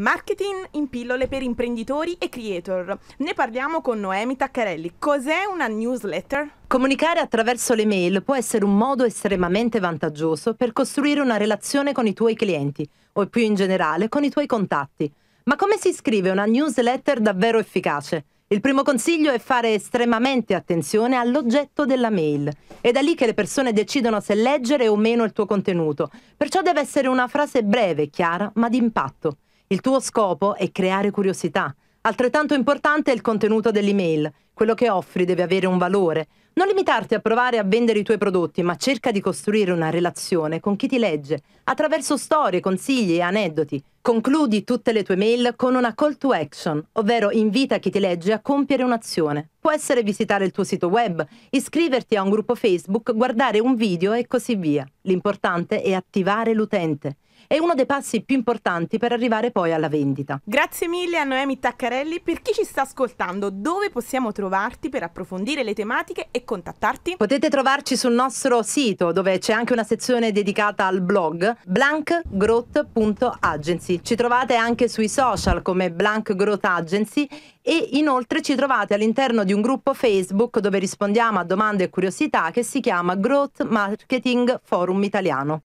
Marketing in pillole per imprenditori e creator. Ne parliamo con Noemi Taccarelli. Cos'è una newsletter? Comunicare attraverso le mail può essere un modo estremamente vantaggioso per costruire una relazione con i tuoi clienti o più in generale con i tuoi contatti. Ma come si scrive una newsletter davvero efficace? Il primo consiglio è fare estremamente attenzione all'oggetto della mail. È da lì che le persone decidono se leggere o meno il tuo contenuto, perciò deve essere una frase breve, chiara, ma d'impatto. impatto. Il tuo scopo è creare curiosità. Altrettanto importante è il contenuto dell'email. Quello che offri deve avere un valore. Non limitarti a provare a vendere i tuoi prodotti, ma cerca di costruire una relazione con chi ti legge, attraverso storie, consigli e aneddoti. Concludi tutte le tue mail con una call to action, ovvero invita chi ti legge a compiere un'azione. Può essere visitare il tuo sito web, iscriverti a un gruppo Facebook, guardare un video e così via. L'importante è attivare l'utente è uno dei passi più importanti per arrivare poi alla vendita. Grazie mille a Noemi Taccarelli. Per chi ci sta ascoltando, dove possiamo trovarti per approfondire le tematiche e contattarti? Potete trovarci sul nostro sito dove c'è anche una sezione dedicata al blog blankgrowth.agency. Ci trovate anche sui social come Blank Growth Agency e inoltre ci trovate all'interno di un gruppo Facebook dove rispondiamo a domande e curiosità che si chiama Growth Marketing Forum Italiano.